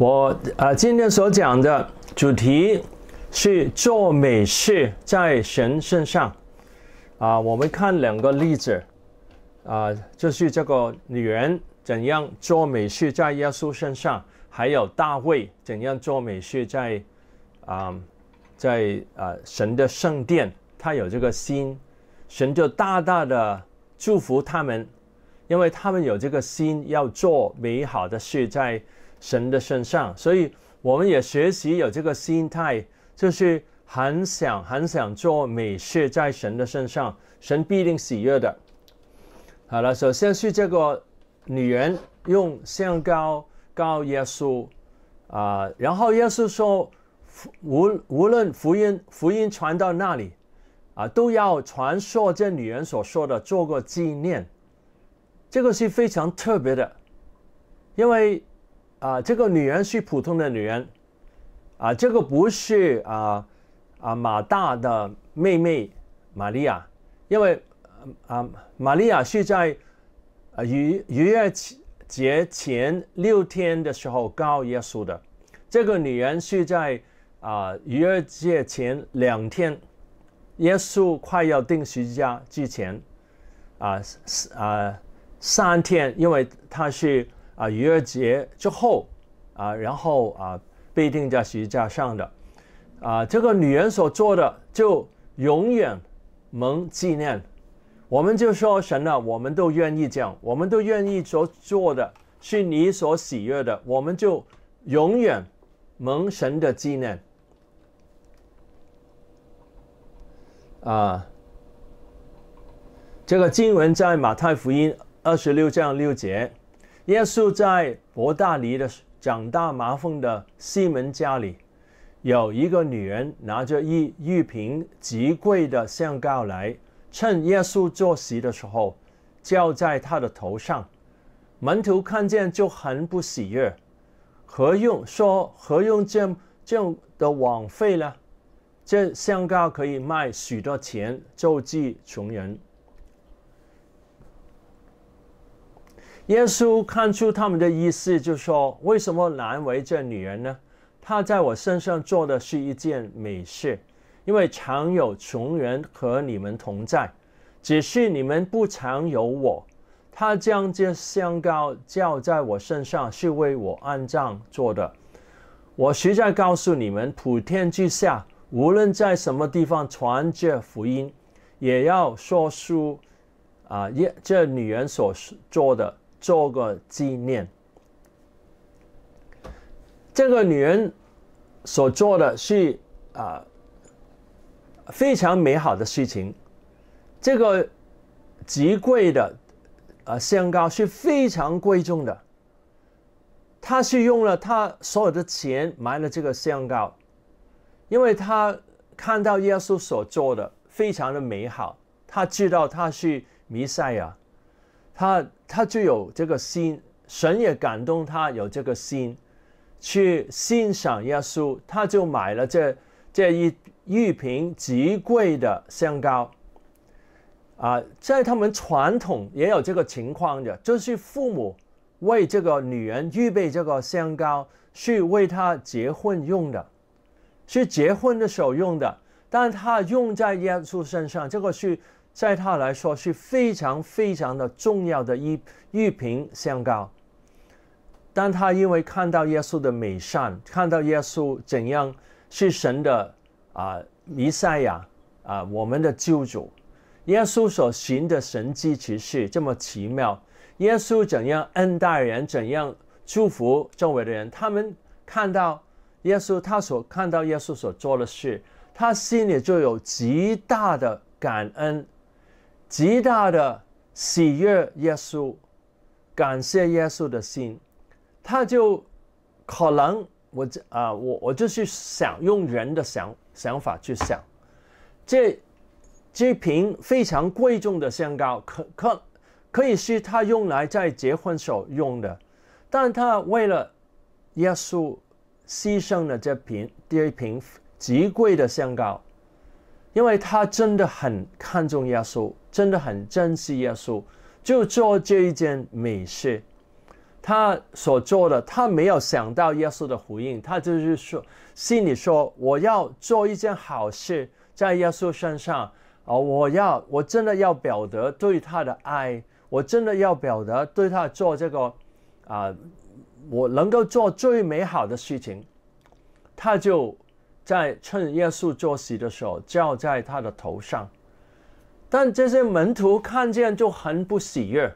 我啊，今天所讲的主题是做美事在神身上。啊，我们看两个例子。啊，就是这个女人怎样做美事在耶稣身上，还有大卫怎样做美事在啊，在啊神的圣殿，他有这个心，神就大大的祝福他们，因为他们有这个心要做美好的事在。神的身上，所以我们也学习有这个心态，就是很想很想做美事在神的身上，神必定喜悦的。好了，首先是这个女人用香膏膏耶稣啊，然后耶稣说，无无论福音福音传到那里啊，都要传说这女人所说的，做个纪念。这个是非常特别的，因为。啊，这个女人是普通的女人，啊，这个不是啊啊马大的妹妹玛利亚，因为啊玛利亚是在啊逾逾越节前六天的时候告耶稣的，这个女人是在啊逾越节前两天，耶稣快要定十字架之前啊啊三天，因为她是。啊，逾越节之后，啊，然后啊被钉在十字架上的，啊，这个女人所做的就永远蒙纪念。我们就说神呢，我们都愿意讲，我们都愿意所做的是你所喜悦的，我们就永远蒙神的纪念。啊，这个经文在马太福音二十六章六节。耶稣在伯大尼的长大麻风的西门家里，有一个女人拿着一玉瓶极贵的香膏来，趁耶稣坐席的时候，浇在他的头上。门徒看见就很不喜悦，何用说何用这这样的枉费呢？这香膏可以卖许多钱，救济穷人。耶稣看出他们的意思，就说：“为什么难为这女人呢？她在我身上做的是一件美事，因为常有穷人和你们同在，只是你们不常有我。她将这香膏浇在我身上，是为我安葬做的。我实在告诉你们，普天之下无论在什么地方传这福音，也要说出啊，耶这女人所做的。”做个纪念。这个女人所做的是啊，非常美好的事情。这个极贵的啊香膏是非常贵重的，她是用了她所有的钱买了这个香膏，因为她看到耶稣所做的非常的美好，她知道他是弥赛亚，她。他就有这个心，神也感动他有这个心，去欣赏耶稣，他就买了这这一一瓶极贵的香膏。啊，在他们传统也有这个情况的，就是父母为这个女人预备这个香膏，是为她结婚用的，是结婚的时候用的，但他用在耶稣身上，这个是。在他来说是非常非常的重要的一一瓶香膏。但他因为看到耶稣的美善，看到耶稣怎样是神的啊弥赛亚啊我们的救主，耶稣所行的神迹奇事这么奇妙，耶稣怎样恩待人，怎样祝福周围的人，他们看到耶稣，他所看到耶稣所做的事，他心里就有极大的感恩。极大的喜悦，耶稣感谢耶稣的心，他就可能我啊，我我就是想用人的想想法去想，这这瓶非常贵重的香膏可可可以是他用来在结婚时候用的，但他为了耶稣牺牲了这瓶第一瓶极贵的香膏。因为他真的很看重耶稣，真的很珍惜耶稣，就做这一件美事。他所做的，他没有想到耶稣的回应。他就是说，心里说：“我要做一件好事，在耶稣身上啊，我要，我真的要表达对他的爱，我真的要表达对他做这个，啊，我能够做最美好的事情。”他就。在趁耶稣坐席的时候，浇在他的头上。但这些门徒看见就很不喜悦，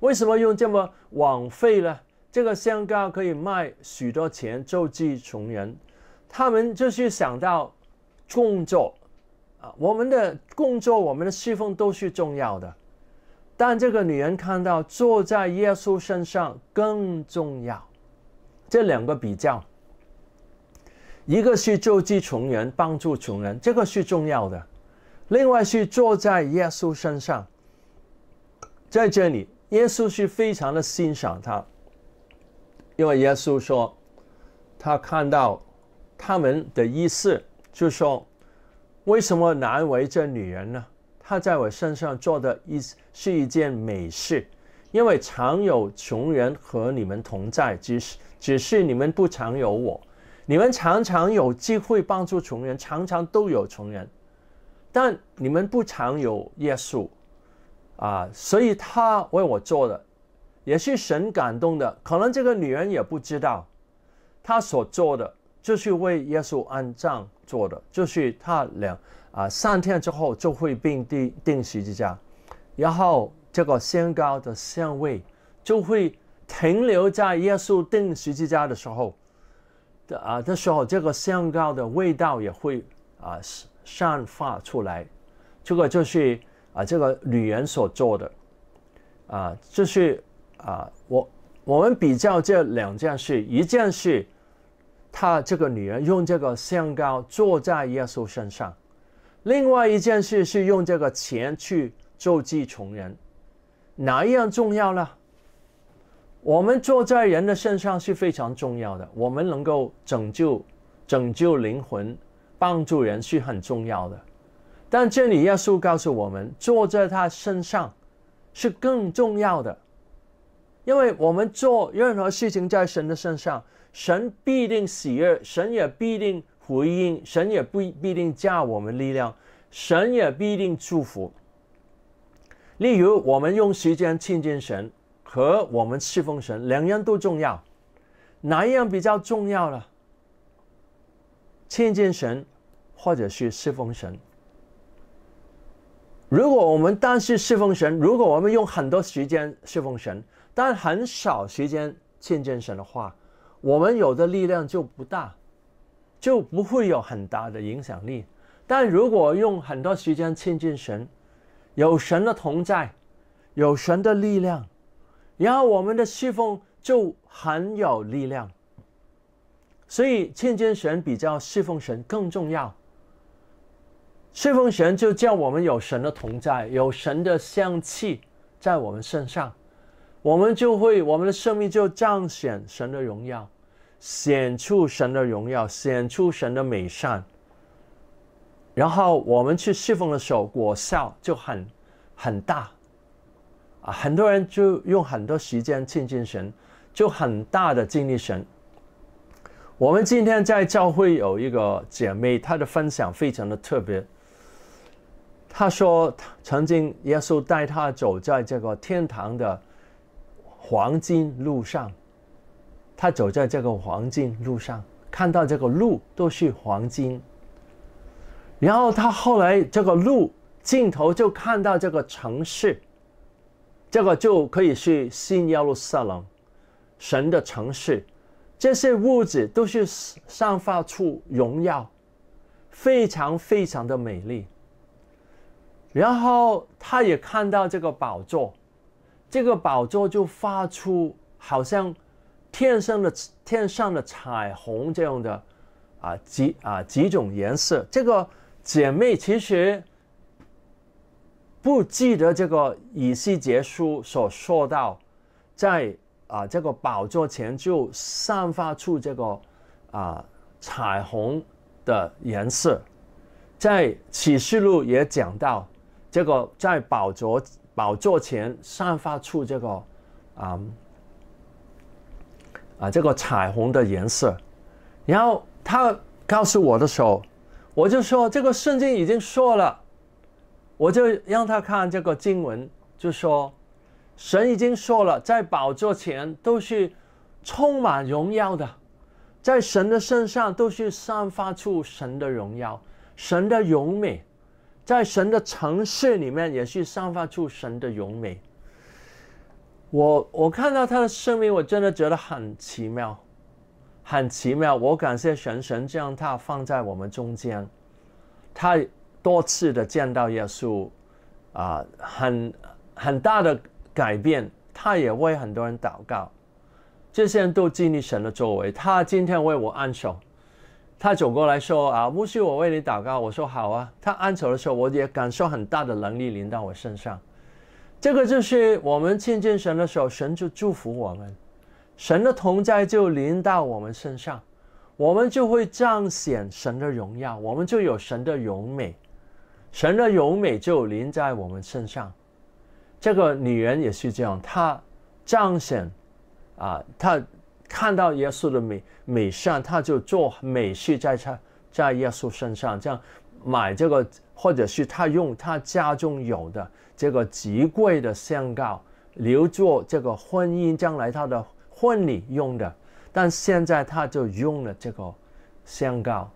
为什么用这么枉费呢？这个香膏可以卖许多钱，救济穷人。他们就是想到工作啊，我们的工作、我们的侍奉都是重要的。但这个女人看到坐在耶稣身上更重要，这两个比较。一个是救济穷人，帮助穷人，这个是重要的。另外是坐在耶稣身上，在这里，耶稣是非常的欣赏他，因为耶稣说，他看到他们的意思，就说：“为什么难为这女人呢？她在我身上做的一是一件美事，因为常有穷人和你们同在，只是只是你们不常有我。”你们常常有机会帮助穷人，常常都有穷人，但你们不常有耶稣啊，所以他为我做的，也是神感动的。可能这个女人也不知道，她所做的就是为耶稣安葬做的，就是他俩啊三天之后就会并蒂定十字架，然后这个香高的香味就会停留在耶稣定十字架的时候。的啊，的时候这个香膏的味道也会啊散发出来，这个就是啊这个女人所做的啊，就是啊我我们比较这两件事，一件事，她这个女人用这个香膏坐在耶稣身上，另外一件事是用这个钱去救济穷人，哪一样重要呢？我们坐在人的身上是非常重要的，我们能够拯救、拯救灵魂、帮助人是很重要的。但这里耶稣告诉我们，坐在他身上是更重要的，因为我们做任何事情在神的身上，神必定喜悦，神也必定回应，神也必必定加我们力量，神也必定祝福。例如，我们用时间亲近神。和我们侍奉神两样都重要，哪一样比较重要呢？亲近神，或者是侍奉神？如果我们单是侍奉神，如果我们用很多时间侍奉神，但很少时间亲近神的话，我们有的力量就不大，就不会有很大的影响力。但如果用很多时间亲近神，有神的同在，有神的力量。然后我们的侍奉就很有力量，所以千金神比较侍奉神更重要。侍奉神就叫我们有神的同在，有神的香气在我们身上，我们就会我们的生命就彰显神的荣耀，显出神的荣耀，显出神的美善。然后我们去侍奉的时候，果效就很很大。啊，很多人就用很多时间亲近神，就很大的经历神。我们今天在教会有一个姐妹，她的分享非常的特别。她说，曾经耶稣带她走在这个天堂的黄金路上，她走在这个黄金路上，看到这个路都是黄金。然后她后来这个路尽头就看到这个城市。这个就可以去新耶路撒冷，神的城市，这些物质都是散发出荣耀，非常非常的美丽。然后他也看到这个宝座，这个宝座就发出好像天上的天上的彩虹这样的啊几啊几种颜色。这个姐妹其实。不记得这个以西结书所说到，在啊这个宝座前就散发出这个啊彩虹的颜色，在启示录也讲到这个在宝座宝座前散发出这个啊啊这个彩虹的颜色，然后他告诉我的时候，我就说这个圣经已经说了。我就让他看这个经文，就说，神已经说了，在宝座前都是充满荣耀的，在神的身上都是散发出神的荣耀，神的荣美，在神的城市里面也是散发出神的荣美。我我看到他的生命，我真的觉得很奇妙，很奇妙。我感谢神，神将他放在我们中间，他。多次的见到耶稣，啊，很很大的改变。他也为很多人祷告，这些人都经历神的作为。他今天为我按手，他走过来，说：“啊，无需我为你祷告。”我说：“好啊。”他按手的时候，我也感受很大的能力临到我身上。这个就是我们亲近神的时候，神就祝福我们，神的同在就临到我们身上，我们就会彰显神的荣耀，我们就有神的荣美。神的柔美就临在我们身上，这个女人也是这样，她彰显啊，她看到耶稣的美美善，她就做美事在她在耶稣身上，这样买这个，或者是她用她家中有的这个极贵的香膏，留作这个婚姻将来她的婚礼用的，但现在她就用了这个香膏，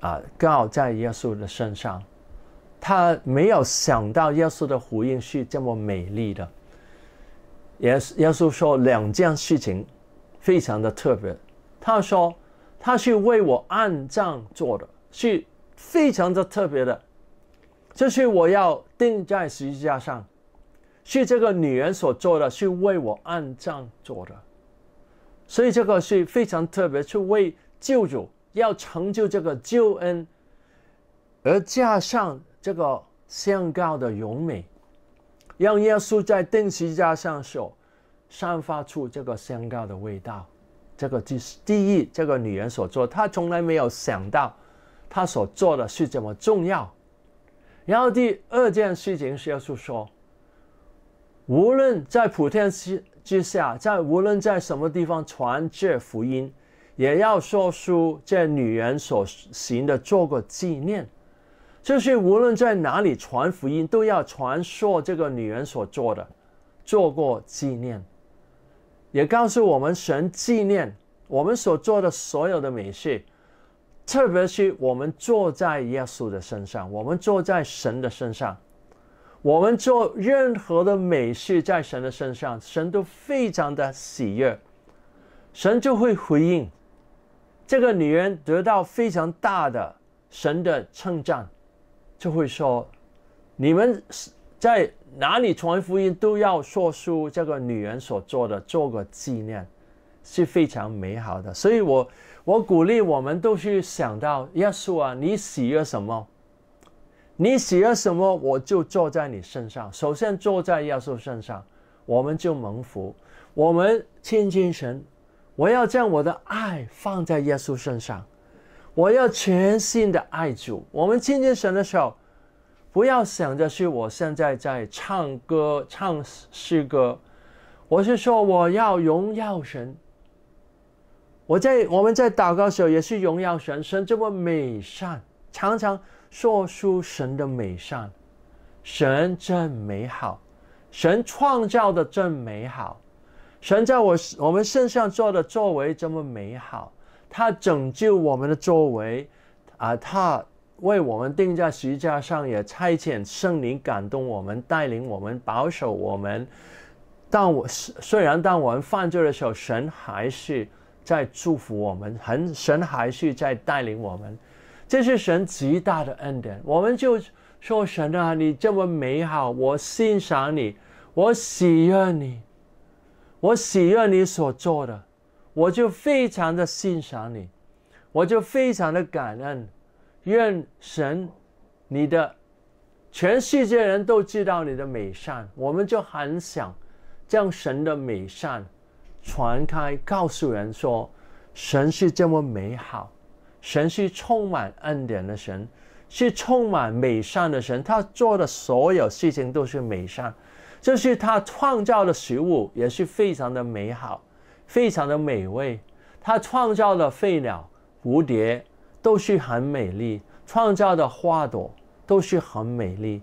啊，膏在耶稣的身上。他没有想到耶稣的回应是这么美丽的。耶稣耶稣说两件事情，非常的特别。他说，他是为我按葬做的，是非常的特别的。这是我要钉在十字架上，是这个女人所做的，是为我按葬做的。所以这个是非常特别，是为救主要成就这个救恩，而加上。这个香膏的荣美，让耶稣在定食架上手散发出这个香膏的味道。这个就是第一，这个女人所做，她从来没有想到，她所做的是这么重要。然后第二件事情，是耶稣说：无论在普天之之下，在无论在什么地方传这福音，也要说出这女人所行的，做个纪念。就是无论在哪里传福音，都要传说这个女人所做的、做过纪念，也告诉我们神纪念我们所做的所有的美事，特别是我们坐在耶稣的身上，我们坐在神的身上，我们做任何的美事在神的身上，神都非常的喜悦，神就会回应，这个女人得到非常大的神的称赞。就会说，你们在哪里传福音，都要说出这个女人所做的，做个纪念，是非常美好的。所以，我我鼓励我们都去想到耶稣啊，你喜乐什么？你喜乐什么？我就坐在你身上。首先坐在耶稣身上，我们就蒙福，我们亲近神，我要将我的爱放在耶稣身上。我要全心的爱主。我们亲近神的时候，不要想着是我现在在唱歌、唱诗歌。我是说，我要荣耀神。我在我们在祷告的时候，也是荣耀神。神这么美善，常常说出神的美善。神真美好，神创造的真美好，神在我我们身上做的作为这么美好。他拯救我们的作为，啊，他为我们定在十字架上，也差遣圣灵感动我们，带领我们，保守我们。但我虽然当我们犯罪的时候，神还是在祝福我们，很神还是在带领我们，这是神极大的恩典。我们就说神啊，你这么美好，我欣赏你，我喜悦你，我喜悦你所做的。我就非常的欣赏你，我就非常的感恩。愿神，你的，全世界人都知道你的美善。我们就很想将神的美善传开，告诉人说，神是这么美好，神是充满恩典的神，是充满美善的神。他做的所有事情都是美善，就是他创造的食物也是非常的美好。非常的美味，他创造的飞鸟、蝴蝶都是很美丽，创造的花朵都是很美丽，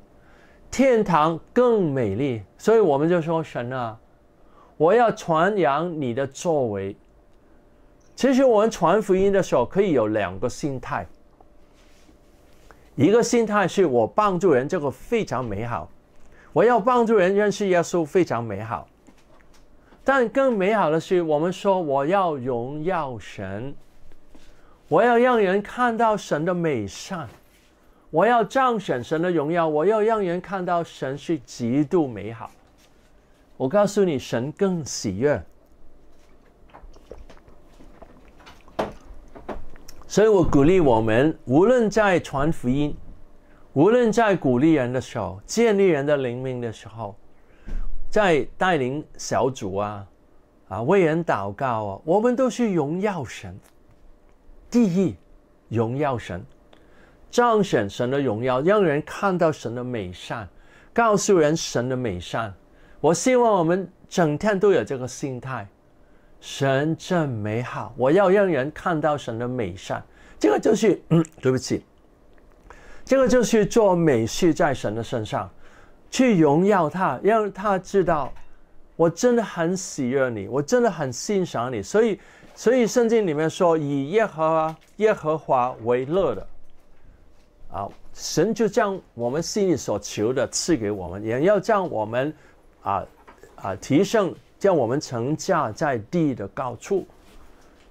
天堂更美丽。所以我们就说神啊，我要传扬你的作为。其实我们传福音的时候可以有两个心态，一个心态是我帮助人，这个非常美好；我要帮助人认识耶稣，非常美好。但更美好的是，我们说我要荣耀神，我要让人看到神的美善，我要彰显神的荣耀，我要让人看到神是极度美好。我告诉你，神更喜悦。所以我鼓励我们，无论在传福音，无论在鼓励人的时候，建立人的灵命的时候。在带领小组啊，啊，为人祷告啊，我们都是荣耀神。第一，荣耀神彰显神的荣耀，让人看到神的美善，告诉人神的美善。我希望我们整天都有这个心态，神真美好，我要让人看到神的美善。这个就是，对不起，这个就是做美事在神的身上。去荣耀他，让他知道，我真的很喜悦你，我真的很欣赏你。所以，所以圣经里面说，以耶和耶和华为乐的，啊，神就将我们心里所求的赐给我们，也要将我们，啊，啊，提升，将我们成家在地的高处。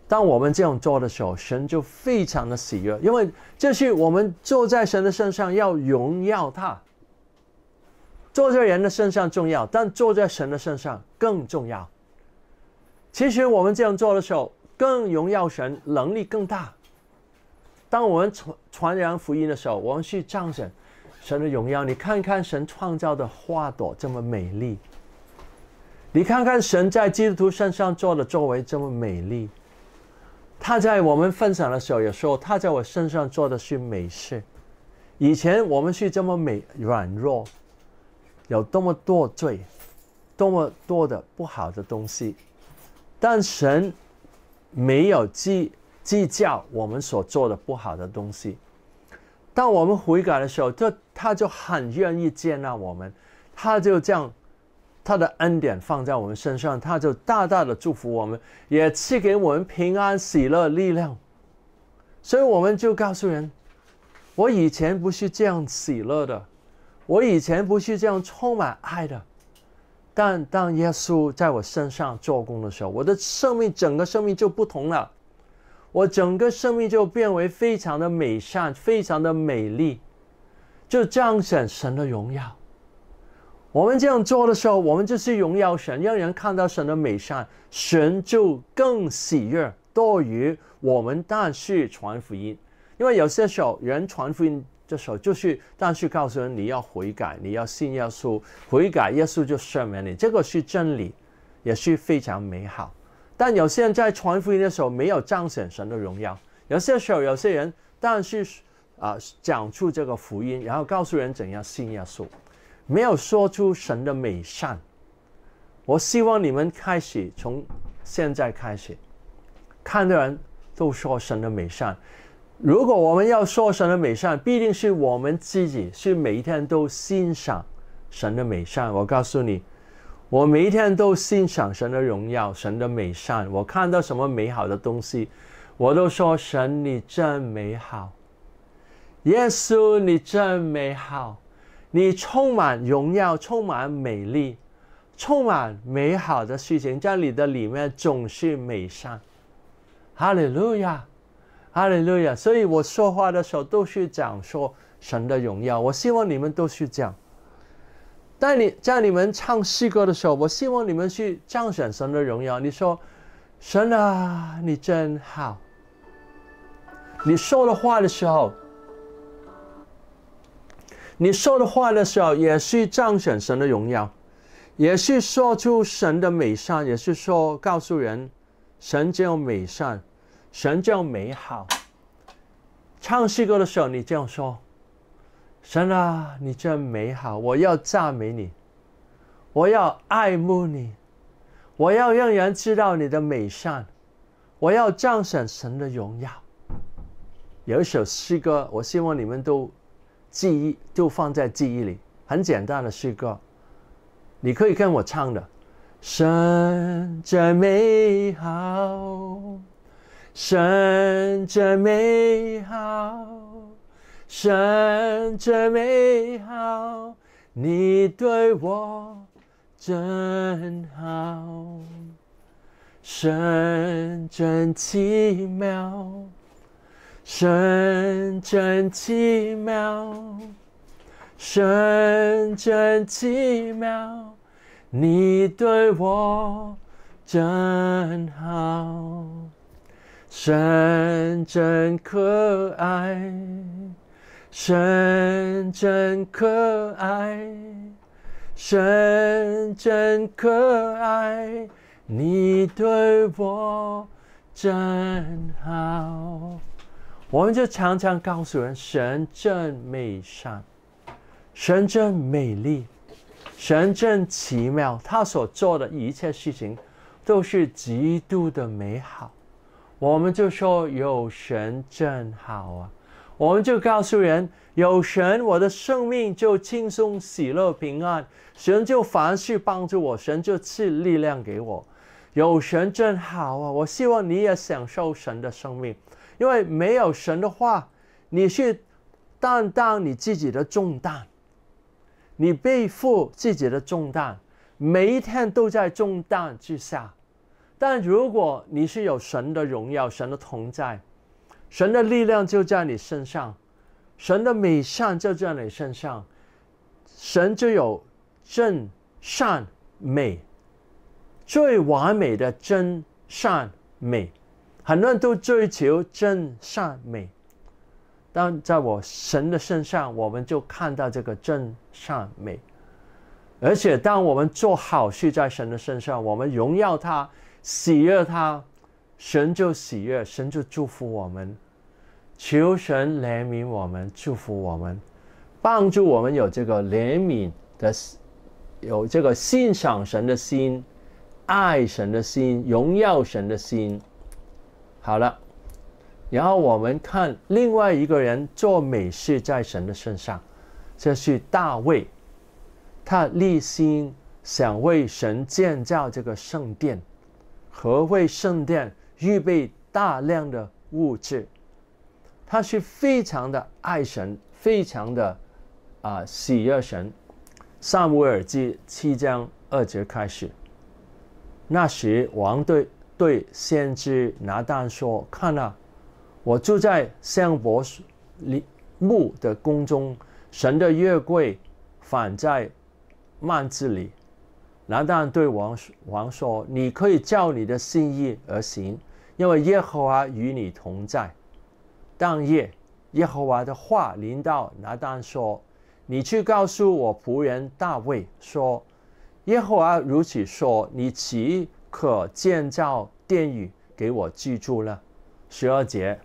当我们这样做的时候，神就非常的喜悦，因为这是我们坐在神的身上要荣耀他。做在人的身上重要，但做在神的身上更重要。其实我们这样做的时候，更荣耀神，能力更大。当我们传传扬福音的时候，我们去彰显神的荣耀。你看看神创造的花朵这么美丽，你看看神在基督徒身上做的作为这么美丽。他在我们分享的时候也说，他在我身上做的是美事。以前我们是这么美软弱。有多么多罪，多么多的不好的东西，但神没有计计较我们所做的不好的东西。当我们悔改的时候，他他就很愿意接纳我们，他就这样，他的恩典放在我们身上，他就大大的祝福我们，也赐给我们平安、喜乐、力量。所以我们就告诉人，我以前不是这样喜乐的。我以前不是这样充满爱的，但当耶稣在我身上做工的时候，我的生命整个生命就不同了，我整个生命就变为非常的美善，非常的美丽，就这样显神的荣耀。我们这样做的时候，我们就是荣耀神，让人看到神的美善，神就更喜悦。多于我们但是传福音，因为有些时候人传福音。这时候就是，但是告诉人你要悔改，你要信耶稣，悔改耶稣就赦免你，这个是真理，也是非常美好。但有些人在传福音的时候没有彰显神的荣耀，有些时候有些人，但是啊讲出这个福音，然后告诉人怎样信耶稣，没有说出神的美善。我希望你们开始从现在开始，看的人都说神的美善。如果我们要说神的美善，必定是我们自己是每一天都欣赏神的美善。我告诉你，我每一天都欣赏神的荣耀、神的美善。我看到什么美好的东西，我都说：神，你真美好；耶稣，你真美好。你充满荣耀，充满美丽，充满美好的事情，在你的里面总是美善。哈利路亚。哈利路亚。所以我说话的时候都是讲说神的荣耀。我希望你们都是这样。在你在你们唱诗歌的时候，我希望你们去彰显神的荣耀。你说：“神啊，你真好。”你说的话的时候，你说的话的时候也是彰显神的荣耀，也是说出神的美善，也是说告诉人神真有美善。神就美好。唱诗歌的时候，你这样说：“神啊，你真美好！我要赞美你，我要爱慕你，我要让人知道你的美善，我要彰显神的荣耀。”有一首诗歌，我希望你们都记忆，就放在记忆里。很简单的诗歌，你可以跟我唱的：“神真美好。”神真美好，神真美好，你对我真好。神真奇妙，神真奇妙，神真奇妙，你对我真好。神真可爱，神真可爱，神真可爱，你对我真好。我们就常常告诉人：神真美善，神真美丽，神真奇妙。他所做的一切事情，都是极度的美好。我们就说有神真好啊！我们就告诉人有神，我的生命就轻松、喜乐、平安。神就凡事帮助我，神就赐力量给我。有神真好啊！我希望你也享受神的生命，因为没有神的话，你是担当你自己的重担，你背负自己的重担，每一天都在重担之下。但如果你是有神的荣耀、神的同在、神的力量就在你身上，神的美善就在你身上，神就有真善美，最完美的真善美。很多人都追求真善美，但在我神的身上，我们就看到这个真善美。而且，当我们做好事在神的身上，我们荣耀他。喜悦他，神就喜悦，神就祝福我们。求神怜悯我们，祝福我们，帮助我们有这个怜悯的，有这个欣赏神的心，爱神的心，荣耀神的心。好了，然后我们看另外一个人做美事在神的身上，这是大卫，他立心想为神建造这个圣殿。何为圣殿预备大量的物质？他是非常的爱神，非常的啊喜悦神。萨姆尔记七章二节开始，那时王对对先知拿旦说：“看啊，我住在香伯里木的宫中，神的月桂反在幔子里。”拿单对王王说：“你可以照你的心意而行，因为耶和华与你同在。”当夜，耶和华的话临到拿单说：“你去告诉我仆人大卫说，耶和华如此说：你岂可建造殿宇给我居住了？”十二节，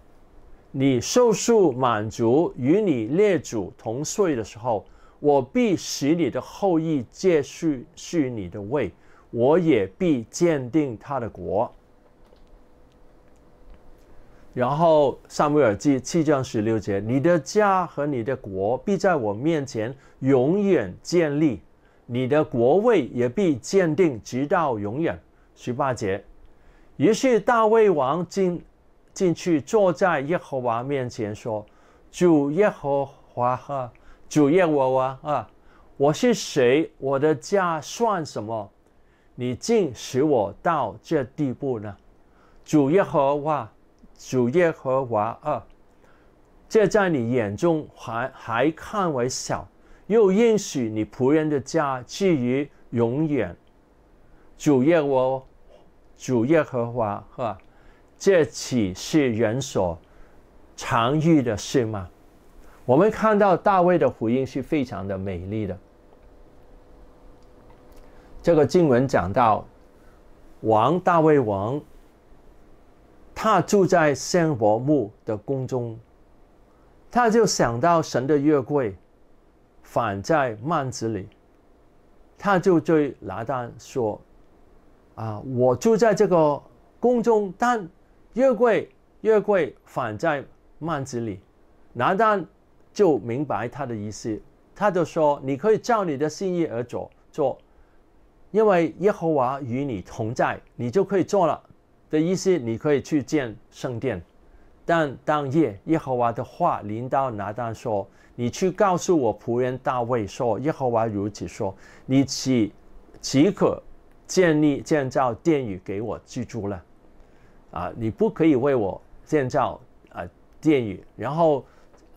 你受束满足与你列祖同岁的时候。我必使你的后裔借续续你的位，我也必鉴定他的国。然后《撒母耳记》七章十六节，你的家和你的国必在我面前永远建立，你的国位也必鉴定直到永远。十八节。于是大卫王进进去坐在耶和华面前，说：“主耶和华哈主耶和华啊，我是谁？我的家算什么？你竟使我到这地步呢？主耶和华，主耶和华啊！这在你眼中还还看为小，又应许你仆人的家至于永远。主耶和主耶和华哈，这岂是人所常遇的事吗？我们看到大卫的回应是非常的美丽的。这个经文讲到，王大卫王，他住在先伯母的宫中，他就想到神的月柜，反在幔子里，他就对拿丹说：“啊，我住在这个宫中，但月柜月柜反在幔子里，拿丹就明白他的意思，他就说：“你可以照你的心意而做做，因为耶和华与你同在，你就可以做了。”的意思，你可以去建圣殿。但当夜，耶和华的话临到拿单说：“你去告诉我仆人大卫说，耶和华如此说：你岂岂可建立建造殿宇给我居住了。啊，你不可以为我建造啊殿宇。”然后。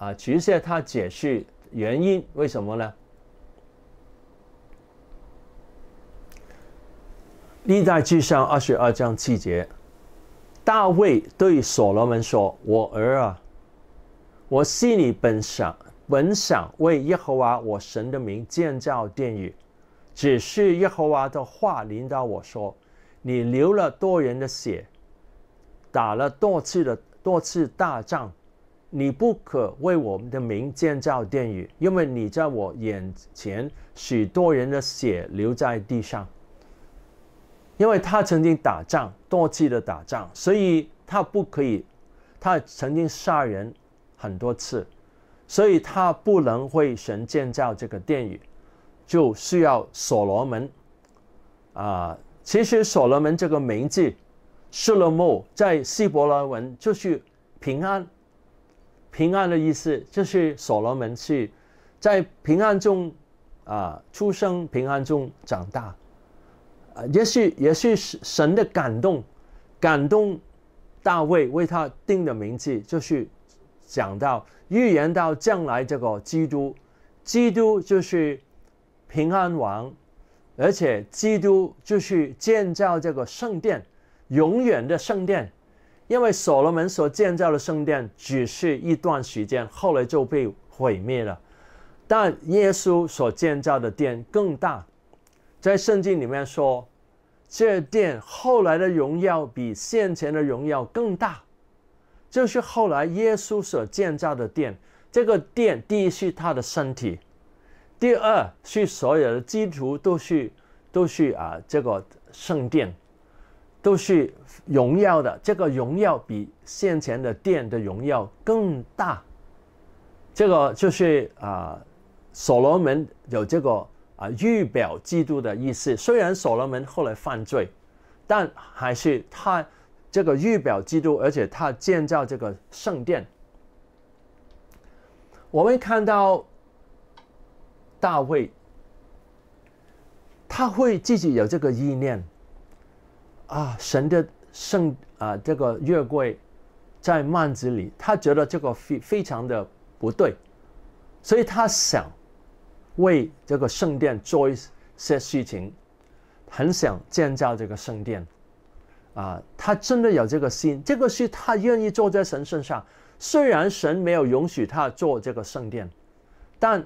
啊，其实他解释原因，为什么呢？历代志上二十二章七节，大卫对所罗门说：“我儿啊，我心里本想，本想为耶和华我神的名建造殿宇，只是耶和华的话领导我说，你流了多人的血，打了多次的多次大战。”你不可为我们的名建造殿宇，因为你在我眼前许多人的血流在地上。因为他曾经打仗，多次的打仗，所以他不可以。他曾经杀人很多次，所以他不能为神建造这个殿宇，就需要所罗门。啊，其实所罗门这个名字是罗姆在希伯来文就是平安。平安的意思就是所罗门是，在平安中啊出生，平安中长大，啊，也是也是神的感动，感动大卫为他定的名字，就是讲到预言到将来这个基督，基督就是平安王，而且基督就是建造这个圣殿，永远的圣殿。因为所罗门所建造的圣殿只是一段时间，后来就被毁灭了。但耶稣所建造的殿更大，在圣经里面说，这殿后来的荣耀比先前的荣耀更大。就是后来耶稣所建造的殿，这个殿第一是他的身体，第二是所有的基督徒都是都是啊这个圣殿。都是荣耀的，这个荣耀比先前的殿的荣耀更大。这个就是啊，所罗门有这个啊预表基督的意思。虽然所罗门后来犯罪，但还是他这个预表基督，而且他建造这个圣殿。我们看到大卫，他会自己有这个意念。啊，神的圣啊，这个月桂在幔子里，他觉得这个非非常的不对，所以他想为这个圣殿做一些事情，很想建造这个圣殿，啊，他真的有这个心，这个是他愿意做在神身上，虽然神没有允许他做这个圣殿，但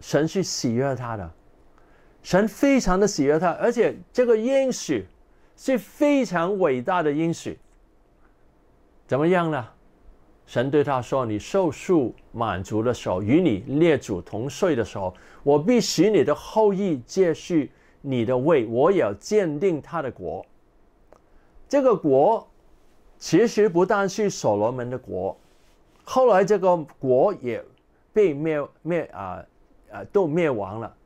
神是喜悦他的，神非常的喜悦他，而且这个应许。是非常伟大的应许，怎么样呢？神对他说：“你受数满足的时候，与你列祖同岁的时候，我必使你的后裔接续你的位，我也要鉴定他的国。这个国其实不但是所罗门的国，后来这个国也被灭灭啊啊，都灭亡了。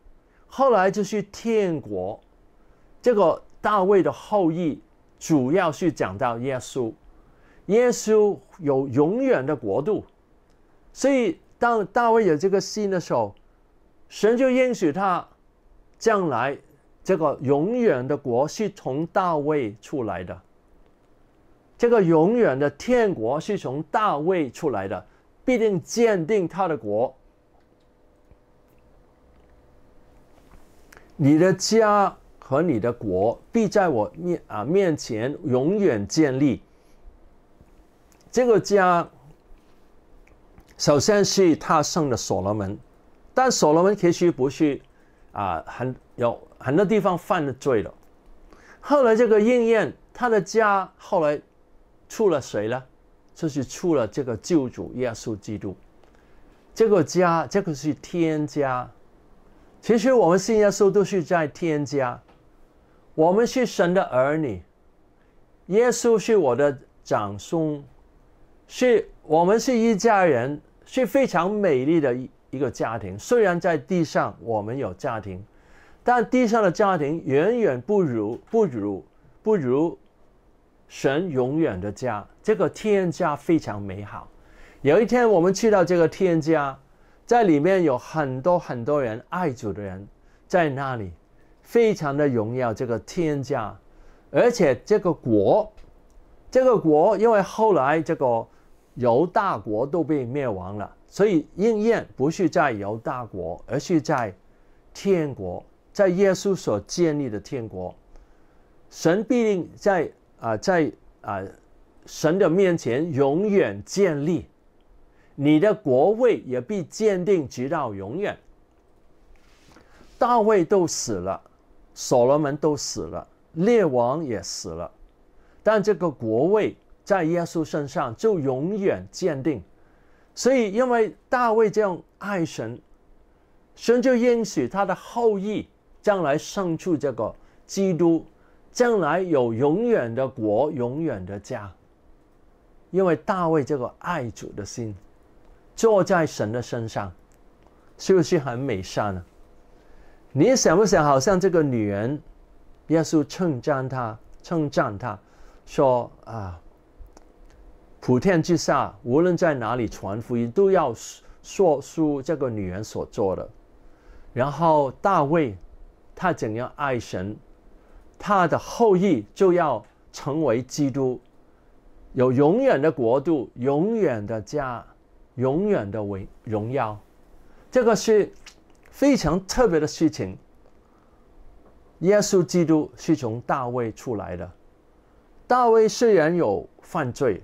后来就是天国，这个大卫的后裔主要是讲到耶稣，耶稣有永远的国度，所以当大卫有这个心的时候，神就应许他将来这个永远的国是从大卫出来的，这个永远的天国是从大卫出来的，必定鉴定他的国，你的家。和你的国必在我面啊面前永远建立。这个家，首先是他圣的所罗门，但所罗门其实不是啊，很有很多地方犯罪了。后来这个应验，他的家后来出了谁呢？就是出了这个救主耶稣基督。这个家，这个是天家。其实我们信耶稣都是在天家。我们是神的儿女，耶稣是我的长孙，是我们是一家人，是非常美丽的一一个家庭。虽然在地上我们有家庭，但地上的家庭远远不如不如不如神永远的家。这个天家非常美好。有一天我们去到这个天家，在里面有很多很多人爱主的人在那里。非常的荣耀，这个天家，而且这个国，这个国，因为后来这个犹大国都被灭亡了，所以应验不是在犹大国，而是在天国，在耶稣所建立的天国，神必定在啊，在啊，神的面前永远建立你的国位，也必坚定直到永远。大卫都死了。所罗门都死了，列王也死了，但这个国位在耶稣身上就永远坚定。所以，因为大卫这样爱神，神就应许他的后裔将来胜出这个基督，将来有永远的国、永远的家。因为大卫这个爱主的心坐在神的身上，是不是很美善呢？你想不想？好像这个女人，耶稣称赞她，称赞她，说啊，普天之下无论在哪里传福音，都要说出这个女人所做的。然后大卫，他怎样爱神，他的后裔就要成为基督，有永远的国度、永远的家、永远的荣荣耀。这个是。非常特别的事情，耶稣基督是从大卫出来的。大卫虽然有犯罪，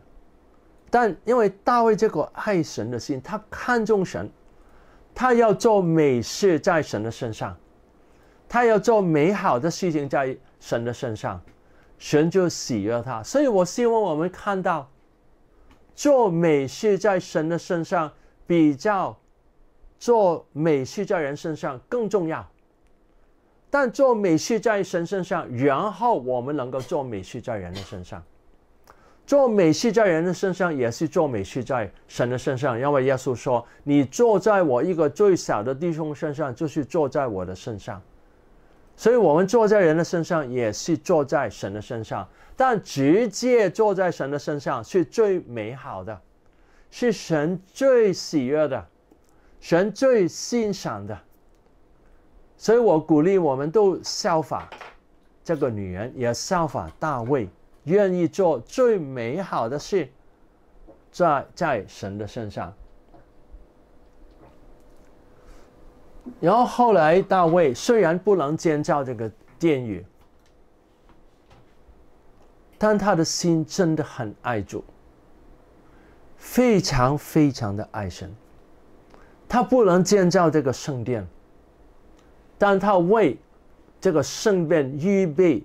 但因为大卫这个爱神的心，他看重神，他要做美事在神的身上，他要做美好的事情在神的身上，神就喜悦他。所以我希望我们看到，做美事在神的身上比较。做美事在人身上更重要，但做美事在神身上，然后我们能够做美事在人的身上。做美事在人的身上也是做美事在神的身上，因为耶稣说：“你坐在我一个最小的弟兄身上，就是坐在我的身上。”所以，我们坐在人的身上也是坐在神的身上，但直接坐在神的身上是最美好的，是神最喜悦的。神最欣赏的，所以我鼓励我们都效法这个女人，也效法大卫，愿意做最美好的事，在在神的身上。然后后来大卫虽然不能建造这个殿宇，但他的心真的很爱主，非常非常的爱神。他不能建造这个圣殿，但他为这个圣殿预备，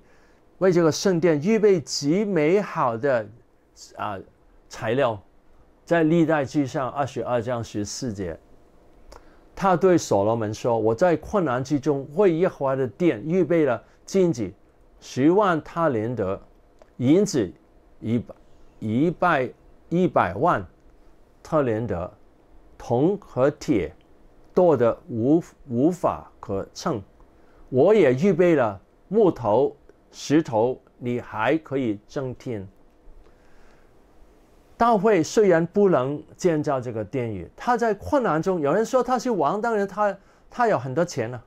为这个圣殿预备极美好的啊材料，在历代记上二十二章十四节，他对所罗门说：“我在困难之中为耶和华的殿预备了金子十万他连德，银子一一百一百万特连德。”铜和铁多得无无法可称，我也预备了木头、石头，你还可以增添。大卫虽然不能建造这个殿宇，他在困难中，有人说他是王，当然他他有很多钱了。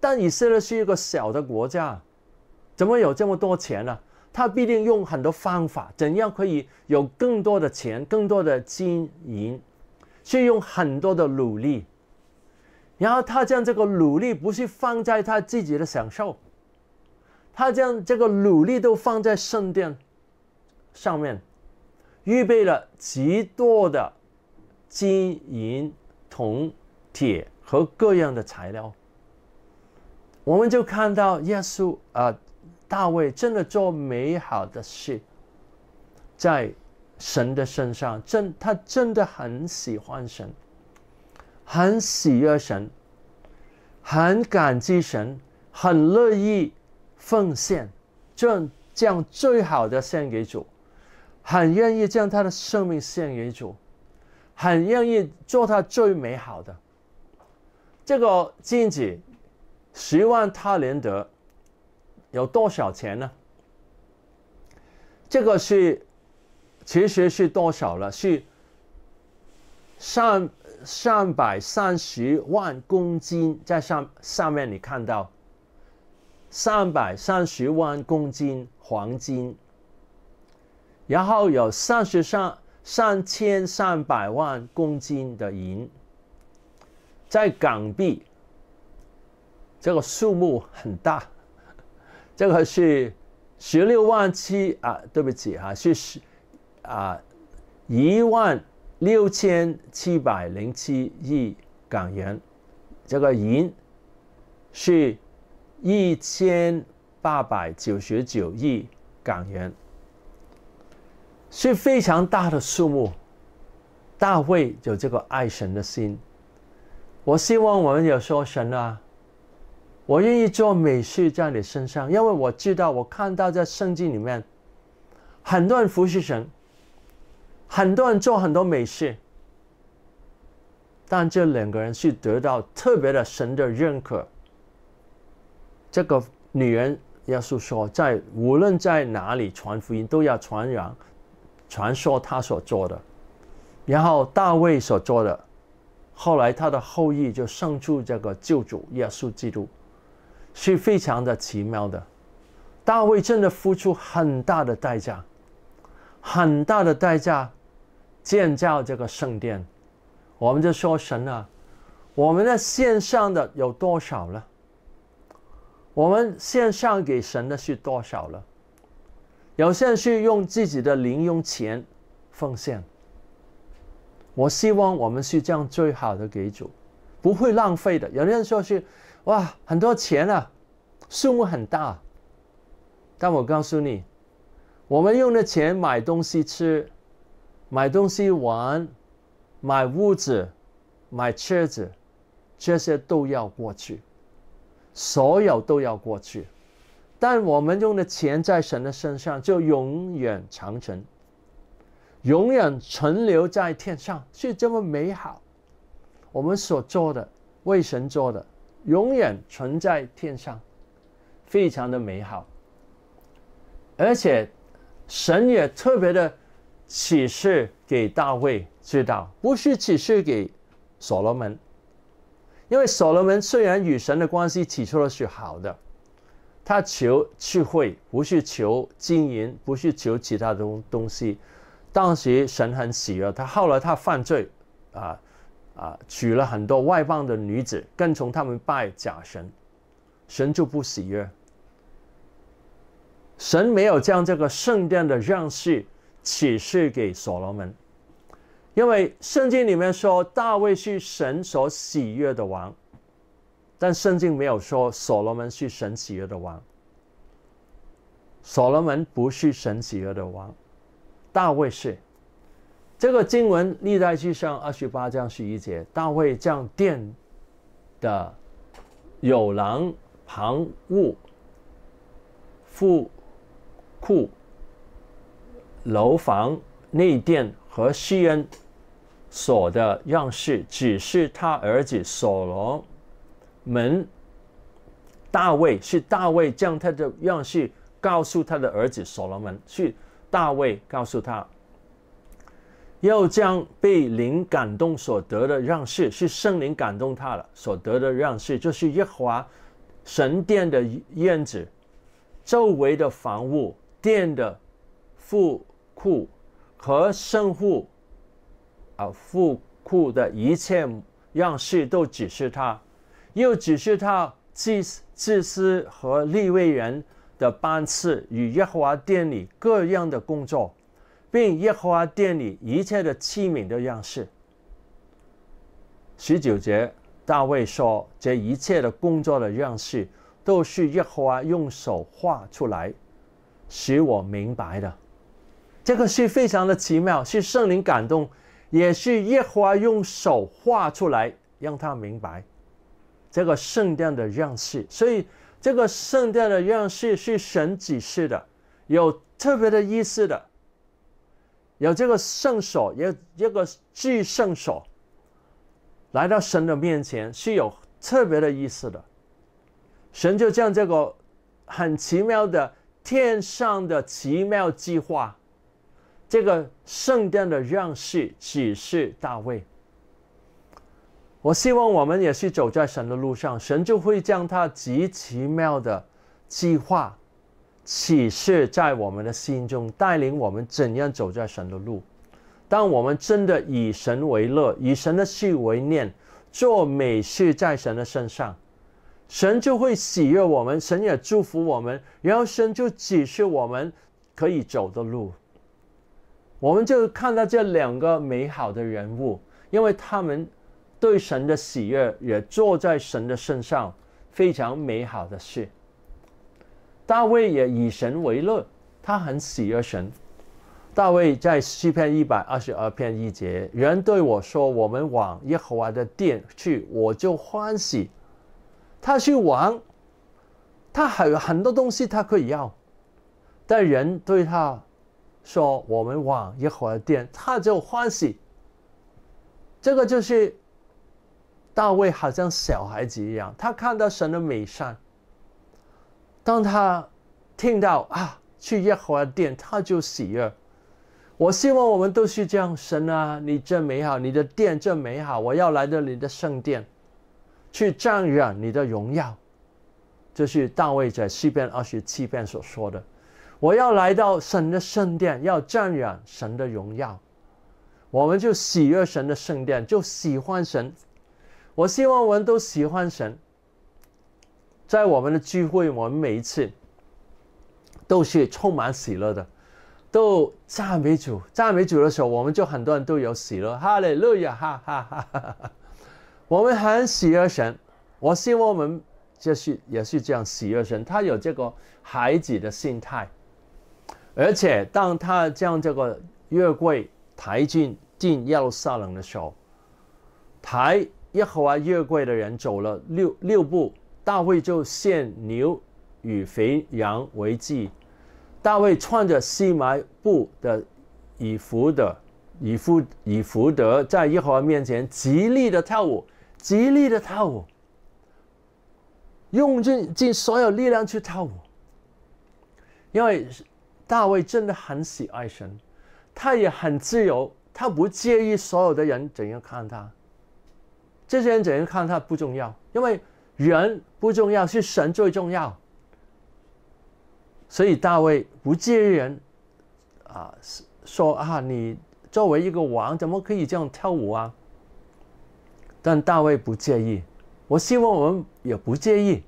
但以色列是一个小的国家，怎么有这么多钱呢？他必定用很多方法，怎样可以有更多的钱，更多的金银？是用很多的努力，然后他将这个努力不是放在他自己的享受，他将这个努力都放在圣殿上面，预备了极多的金银铜铁和各样的材料。我们就看到耶稣啊，大卫真的做美好的事，在。神的身上，真他真的很喜欢神，很喜悦神，很感激神，很乐意奉献，这将最好的献给主，很愿意将他的生命献给主，很愿意做他最美好的。这个镜子，十万泰连德，有多少钱呢？这个是。其实是多少了？是上上百三十万公斤，在上上面你看到，上百三十万公斤黄金，然后有三十上三千三百万公斤的银，在港币，这个数目很大，这个是十六万七啊，对不起哈，是十。啊，一万六千七百零七亿港元，这个银是一千八百九十九亿港元，是非常大的数目。大卫有这个爱神的心，我希望我们有说神啊，我愿意做美事在你身上，因为我知道我看到在圣经里面很多人服侍神。很多人做很多美事，但这两个人是得到特别的神的认可。这个女人耶稣说，在无论在哪里传福音，都要传扬、传说他所做的，然后大卫所做的，后来他的后裔就胜出这个救主耶稣基督，是非常的奇妙的。大卫真的付出很大的代价。很大的代价建造这个圣殿，我们就说神啊，我们的献上的有多少呢？我们献上给神的是多少了？有些人是用自己的零用钱奉献，我希望我们是这样最好的给主，不会浪费的。有的人说是哇，很多钱啊，数目很大，但我告诉你。我们用的钱买东西吃，买东西玩，买屋子，买车子，这些都要过去，所有都要过去。但我们用的钱在神的身上就永远长存，永远存留在天上，是这么美好。我们所做的为神做的，永远存在天上，非常的美好，而且。神也特别的启示给大卫知道，不是启示给所罗门，因为所罗门虽然与神的关系起初的是好的，他求智慧，不是求金银，不是求其他东东西。当时神很喜悦他，后来他犯罪，啊啊，娶了很多外邦的女子，跟从他们拜假神，神就不喜悦。神没有将这个圣殿的样式启示给所罗门，因为圣经里面说大卫是神所喜悦的王，但圣经没有说所罗门是神喜悦的王。所罗门不是神喜悦的王，大卫是。这个经文历代记上二十八章十一节，大卫将殿的有廊旁屋负。库楼房内殿和西恩所的样式，只是他儿子所罗门大卫是大卫将他的样式告诉他的儿子所罗门，是大卫告诉他要将被灵感动所得的样式，是圣灵感动他了所得的样式，就是耶和华神殿的院子，周围的房屋。店的副库和圣户，啊，副库的一切样式都只是他，又只是他祭祭司和立位人的班次与耶和华殿里各样的工作，并耶和华殿里一切的器皿的样式。十九节，大卫说：这一切的工作的样式，都是耶和华用手画出来。使我明白的，这个是非常的奇妙，是圣灵感动，也是和华用手画出来，让他明白这个圣殿的样式。所以这个圣殿的样式是神指示的，有特别的意思的。有这个圣所，有这个祭圣所，来到神的面前是有特别的意思的。神就将这个很奇妙的。天上的奇妙计划，这个圣殿的样式启示大卫。我希望我们也是走在神的路上，神就会将他极奇妙的计划启示在我们的心中，带领我们怎样走在神的路。当我们真的以神为乐，以神的事为念，做美事在神的身上。神就会喜悦我们，神也祝福我们，然后神就指示我们可以走的路。我们就看到这两个美好的人物，因为他们对神的喜悦也坐在神的身上，非常美好的事。大卫也以神为乐，他很喜悦神。大卫在诗篇一百二十二篇一节：“人对我说，我们往耶和华的殿去，我就欢喜。”他去玩，他还有很多东西他可以要，但人对他说：“我们往耶和华殿，他就欢喜。”这个就是大卫，好像小孩子一样，他看到神的美善。当他听到啊，去耶和华殿，他就喜悦。我希望我们都是这样神啊！你真美好，你的殿真美好，我要来到你的圣殿。去沾染你的荣耀，这是大卫在诗篇二十七篇所说的。我要来到神的圣殿，要沾染神的荣耀。我们就喜悦神的圣殿，就喜欢神。我希望我们都喜欢神。在我们的聚会，我们每一次都是充满喜乐的，都赞美主。赞美主的时候，我们就很多人都有喜乐，哈利路亚，哈哈哈哈哈。我们很喜悦神，我希望我们就是也是这样喜悦神。他有这个孩子的心态，而且当他将这个月桂抬进进耶路撒冷的时候，抬耶和华月桂的人走了六六步，大卫就献牛与肥羊为祭。大卫穿着西麻布的以弗的以弗以福德，在耶和华面前极力的跳舞。极力的跳舞，用尽尽所有力量去跳舞，因为大卫真的很喜爱神，他也很自由，他不介意所有的人怎样看他，这些人怎样看他不重要，因为人不重要，是神最重要，所以大卫不介意人，啊，说啊，你作为一个王，怎么可以这样跳舞啊？但大卫不介意，我希望我们也不介意。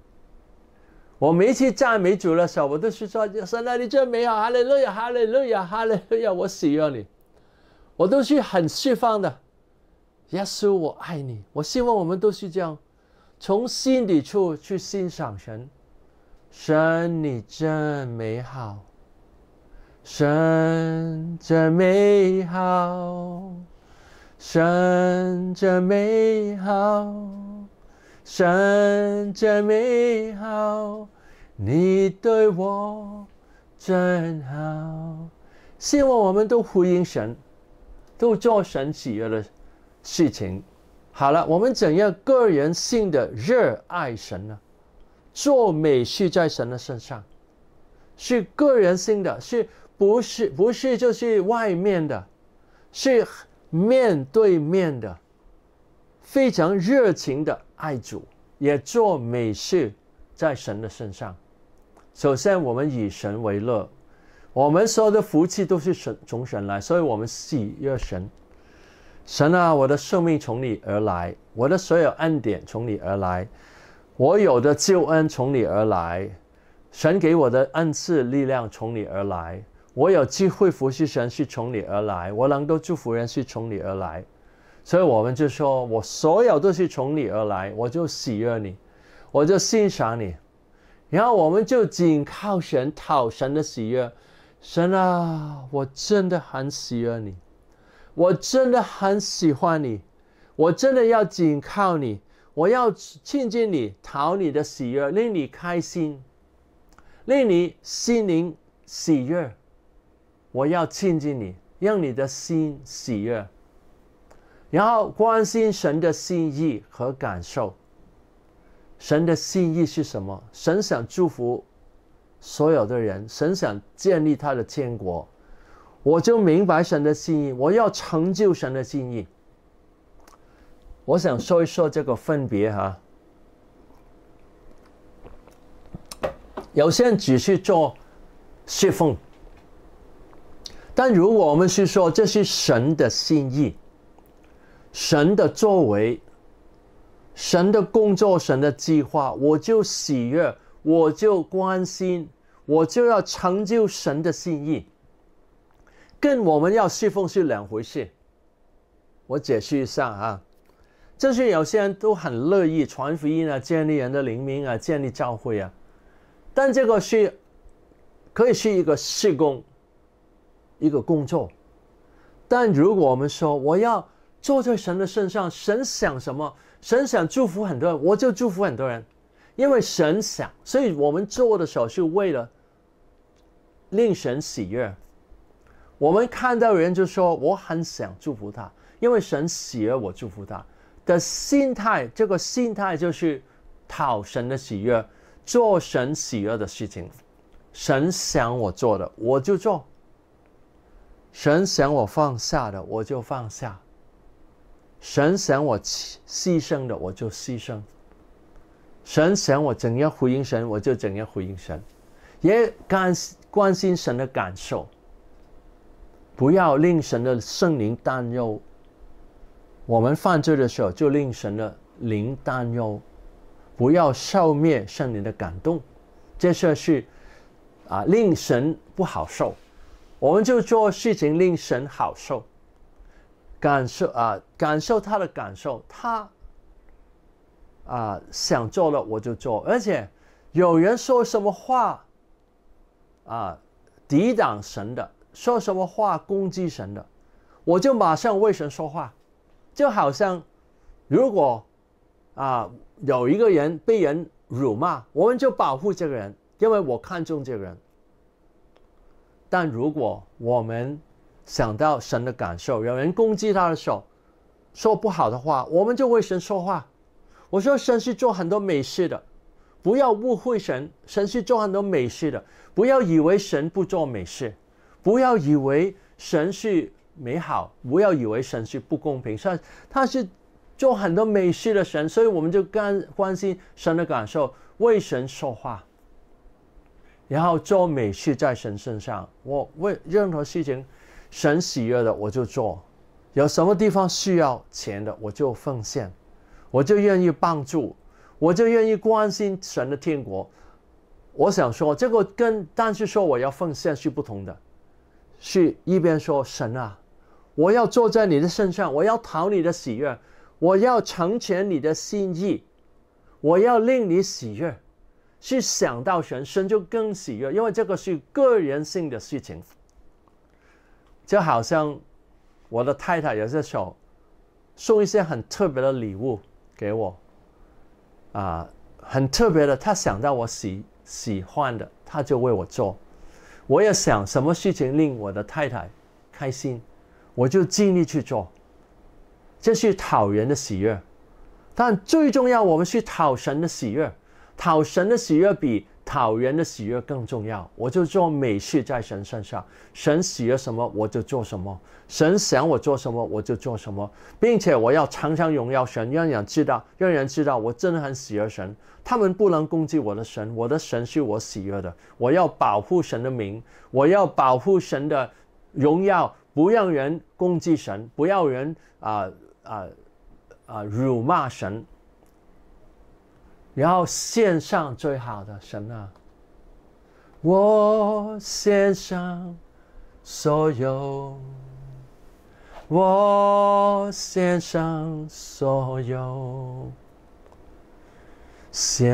我每次赞美主的时候，我都是说：“神啊，你真美好！哈利路亚！哈利路亚！哈利路亚！我喜悦你。”我都是很释放的。耶稣，我爱你。我希望我们都是这样，从心底处去欣赏神。神，你真美好。神，真美好。闪着美好，闪着美好，你对我真好。希望我们都呼应神，都做神喜悦的事情。好了，我们怎样个人性的热爱神呢？做美事在神的身上，是个人性的，是不是？不是，就是外面的，是。面对面的，非常热情的爱主，也做美事在神的身上。首先，我们以神为乐，我们所有的福气都是神从神来，所以我们喜乐神。神啊，我的寿命从你而来，我的所有恩典从你而来，我有的救恩从你而来，神给我的恩赐力量从你而来。我有机会服侍神是从你而来，我能够祝福人是从你而来，所以我们就说，我所有都是从你而来，我就喜悦你，我就欣赏你，然后我们就紧靠神讨神的喜悦。神啊，我真的很喜悦你，我真的很喜欢你，我真的要紧靠你，我要亲近你，讨你的喜悦，令你开心，令你心灵喜悦。我要亲近你，让你的心喜悦，然后关心神的心意和感受。神的心意是什么？神想祝福所有的人，神想建立他的天国。我就明白神的心意，我要成就神的心意。我想说一说这个分别哈。有些人只是做侍奉。但如果我们是说这是神的心意，神的作为，神的工作，神的计划，我就喜悦，我就关心，我就要成就神的心意，跟我们要侍奉是两回事。我解释一下啊，就是有些人都很乐意传福音啊，建立人的灵命啊，建立教会啊，但这个是，可以是一个事工。一个工作，但如果我们说我要坐在神的身上，神想什么，神想祝福很多人，我就祝福很多人，因为神想，所以我们做的时候是为了令神喜悦。我们看到人就说我很想祝福他，因为神喜悦，我祝福他的心态，这个心态就是讨神的喜悦，做神喜悦的事情，神想我做的，我就做。神想我放下的，我就放下；神想我牺牲的，我就牺牲；神想我怎样回应神，我就怎样回应神，也关关心神的感受，不要令神的圣灵担忧。我们犯罪的时候，就令神的灵担忧，不要消灭圣灵的感动，这事是啊，令神不好受。我们就做事情令神好受，感受啊，感受他的感受，他啊想做了我就做，而且有人说什么话啊抵挡神的，说什么话攻击神的，我就马上为神说话，就好像如果啊有一个人被人辱骂，我们就保护这个人，因为我看中这个人。但如果我们想到神的感受，有人攻击他的时候，说不好的话，我们就为神说话。我说神是做很多美事的，不要误会神，神是做很多美事的，不要以为神不做美事，不要以为神是美好，不要以为神是不公平。他他是做很多美事的神，所以我们就关关心神的感受，为神说话。然后做美事在神身上，我为任何事情，神喜悦的我就做；有什么地方需要钱的，我就奉献，我就愿意帮助，我就愿意关心神的天国。我想说，这个跟但是说我要奉献是不同的，是一边说神啊，我要坐在你的身上，我要讨你的喜悦，我要成全你的心意，我要令你喜悦。去想到神，身就更喜悦，因为这个是个人性的事情。就好像我的太太有些时候送一些很特别的礼物给我，啊，很特别的，她想到我喜喜欢的，她就为我做。我也想什么事情令我的太太开心，我就尽力去做。这是讨人的喜悦，但最重要，我们去讨神的喜悦。讨神的喜悦比讨人的喜悦更重要。我就做美事在神身上，神喜悦什么我就做什么，神想我做什么我就做什么，并且我要常常荣耀神，让人知道，让人知道我真的很喜悦神。他们不能攻击我的神，我的神是我喜悦的。我要保护神的名，我要保护神的荣耀，不让人攻击神，不要人啊啊啊辱骂神。然后献上最好的神啊！我献上所有，我献上所有，献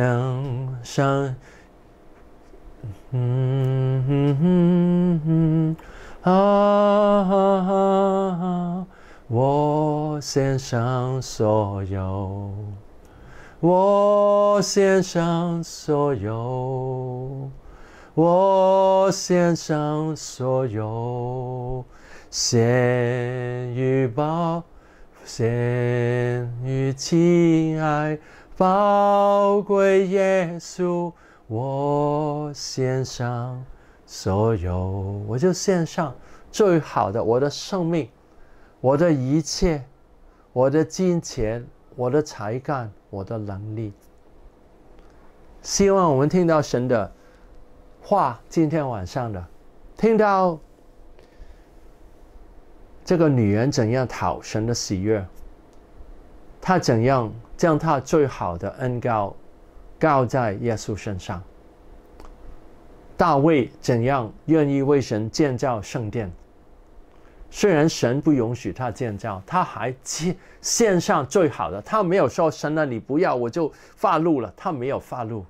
上，嗯嗯哼哼，啊啊啊啊！我献上所有。我献上所有，我献上所有，献与宝，献与亲爱，宝贵耶稣。我献上所有，我就献上最好的，我的生命，我的一切，我的金钱，我的才干。我的能力。希望我们听到神的话，今天晚上的，听到这个女人怎样讨神的喜悦，她怎样将她最好的恩告告在耶稣身上。大卫怎样愿意为神建造圣殿。虽然神不允许他建造，他还献献上最好的。他没有说神呢，你不要我就发怒了。他没有发怒，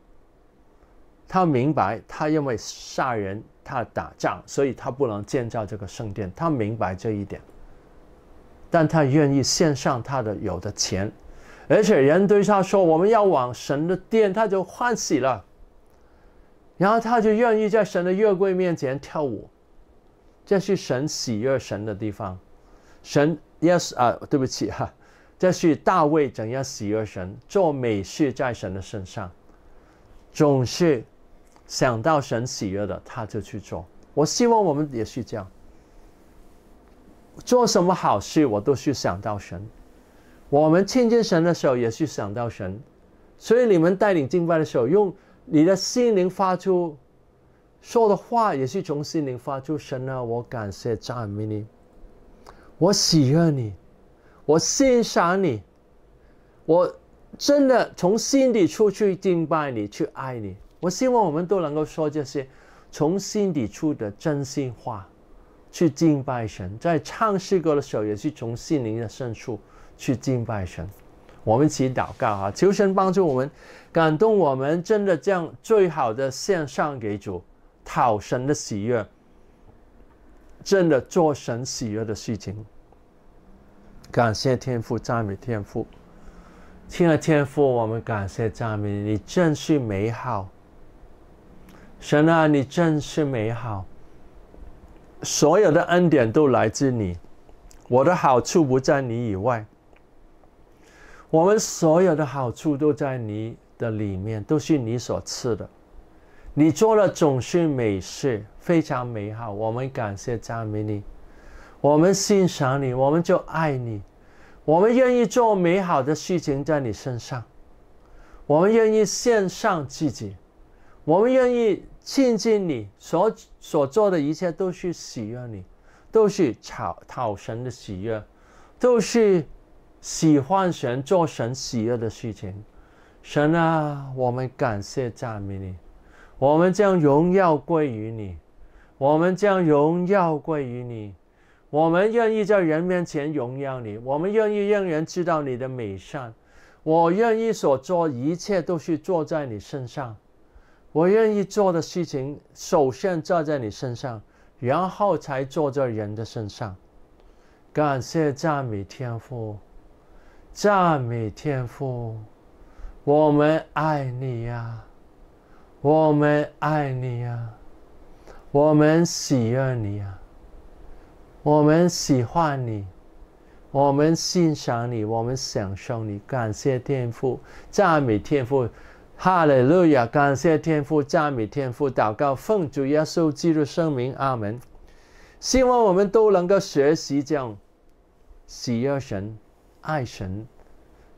他明白，他因为杀人、他打仗，所以他不能建造这个圣殿。他明白这一点，但他愿意献上他的有的钱，而且人对他说：“我们要往神的殿。”他就欢喜了，然后他就愿意在神的月桂面前跳舞。这是神喜悦神的地方，神，Yes 啊，对不起哈，这是大卫怎样喜悦神，做美事在神的身上，总是想到神喜悦的，他就去做。我希望我们也是这样，做什么好事我都去想到神，我们亲近神的时候也是想到神，所以你们带领敬拜的时候，用你的心灵发出。说的话也是从心灵发出。神啊，我感谢赞美你，我喜悦你，我欣赏你，我真的从心底出去敬拜你，去爱你。我希望我们都能够说这些从心底出的真心话，去敬拜神。在唱诗歌的时候，也是从心灵的深处去敬拜神。我们起祷告啊，求神帮助我们，感动我们，真的将最好的献上给主。讨神的喜悦，真的做神喜悦的事情。感谢天父，赞美天父，亲爱的天父，我们感谢赞美你，真是美好。神啊，你真是美好。所有的恩典都来自你，我的好处不在你以外。我们所有的好处都在你的里面，都是你所赐的。你做了总是美事，非常美好。我们感谢赞美你，我们欣赏你，我们就爱你，我们愿意做美好的事情在你身上，我们愿意献上自己，我们愿意亲近你所所做的一切都是喜悦你，都是讨讨神的喜悦，都是喜欢神做神喜悦的事情。神啊，我们感谢赞美你。我们将荣耀归于你，我们将荣耀归于你，我们愿意在人面前荣耀你，我们愿意让人知道你的美善。我愿意所做一切都是做在你身上，我愿意做的事情首先做在你身上，然后才做在人的身上。感谢赞美天父，赞美天父，我们爱你呀。我们爱你呀，我们喜悦你呀，我们喜欢你，我们欣赏你，我们享受你，感谢天父，赞美天父，哈利路亚！感谢天父，赞美天父，祷告，奉主耶稣基督圣名，阿门。希望我们都能够学习这样，喜悦神，爱神，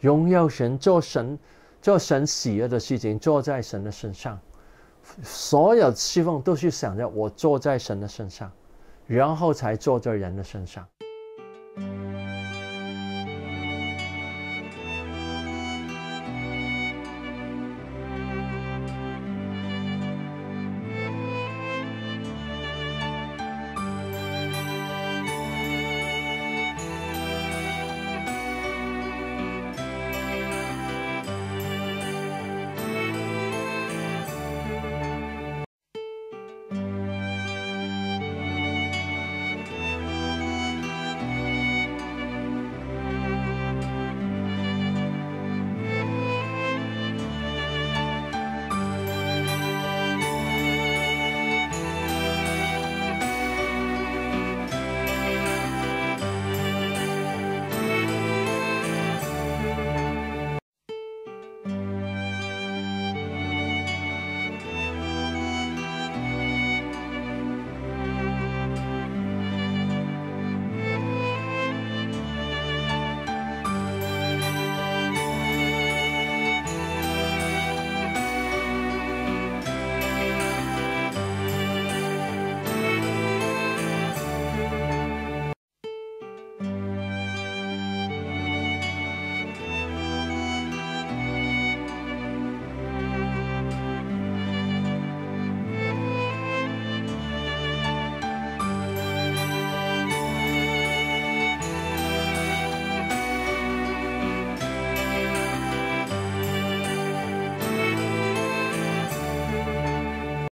荣耀神，做神，做神喜悦的事情，做在神的身上。所有希望都是想着我坐在神的身上，然后才坐在人的身上。